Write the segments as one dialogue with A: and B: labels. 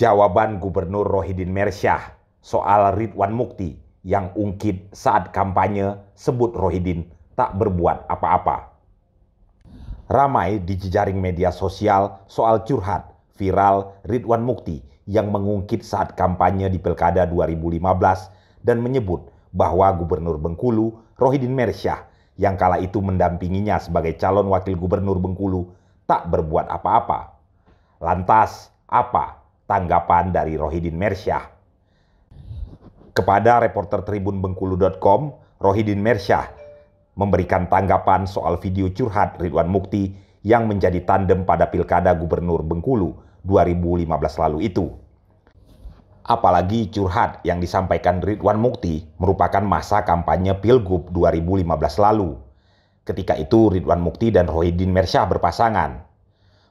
A: jawaban Gubernur Rohidin Mersyah soal Ridwan Mukti yang ungkit saat kampanye sebut Rohidin tak berbuat apa-apa. Ramai di jejaring media sosial soal curhat viral Ridwan Mukti yang mengungkit saat kampanye di Pilkada 2015 dan menyebut bahwa Gubernur Bengkulu Rohidin Mersyah yang kala itu mendampinginya sebagai calon wakil gubernur Bengkulu tak berbuat apa-apa. Lantas, apa tanggapan dari Rohidin Mersyah. Kepada reporter Tribun Bengkulu.com, Rohidin Mersyah memberikan tanggapan soal video curhat Ridwan Mukti yang menjadi tandem pada Pilkada Gubernur Bengkulu 2015 lalu itu. Apalagi curhat yang disampaikan Ridwan Mukti merupakan masa kampanye Pilgub 2015 lalu. Ketika itu Ridwan Mukti dan Rohidin Mersyah berpasangan.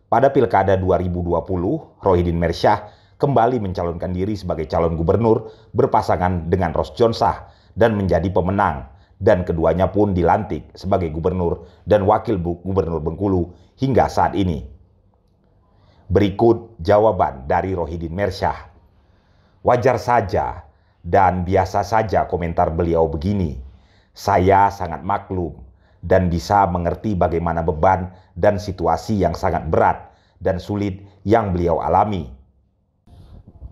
A: Pada Pilkada 2020, Rohidin Mersyah kembali mencalonkan diri sebagai calon gubernur berpasangan dengan Ros Jonsah dan menjadi pemenang dan keduanya pun dilantik sebagai gubernur dan wakil gubernur Bengkulu hingga saat ini. Berikut jawaban dari Rohidin Mersyah. Wajar saja dan biasa saja komentar beliau begini. Saya sangat maklum dan bisa mengerti bagaimana beban dan situasi yang sangat berat dan sulit yang beliau alami.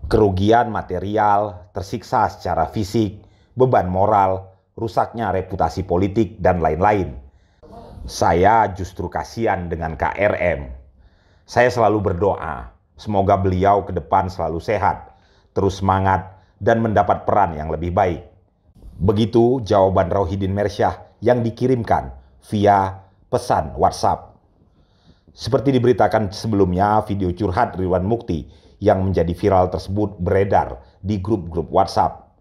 A: Kerugian material, tersiksa secara fisik, beban moral, rusaknya reputasi politik, dan lain-lain. Saya justru kasihan dengan KRM. Saya selalu berdoa, semoga beliau ke depan selalu sehat, terus semangat, dan mendapat peran yang lebih baik. Begitu jawaban Rohidin Mersyah yang dikirimkan via pesan WhatsApp. Seperti diberitakan sebelumnya, video curhat Ridwan Mukti yang menjadi viral tersebut beredar di grup-grup WhatsApp.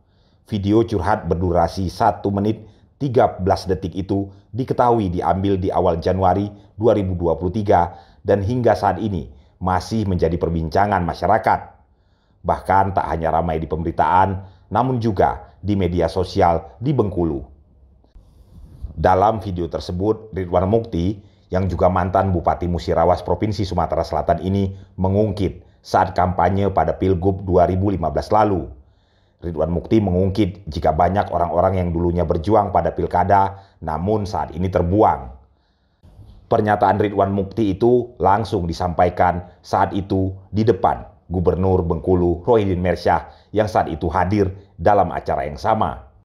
A: Video curhat berdurasi 1 menit 13 detik itu diketahui diambil di awal Januari 2023 dan hingga saat ini masih menjadi perbincangan masyarakat. Bahkan tak hanya ramai di pemberitaan, namun juga di media sosial di Bengkulu. Dalam video tersebut, Ridwan Mukti yang juga mantan Bupati Musirawas Provinsi Sumatera Selatan ini mengungkit saat kampanye pada Pilgub 2015 lalu. Ridwan Mukti mengungkit jika banyak orang-orang yang dulunya berjuang pada pilkada namun saat ini terbuang. Pernyataan Ridwan Mukti itu langsung disampaikan saat itu di depan Gubernur Bengkulu Rohidin Mersyah yang saat itu hadir dalam acara yang sama.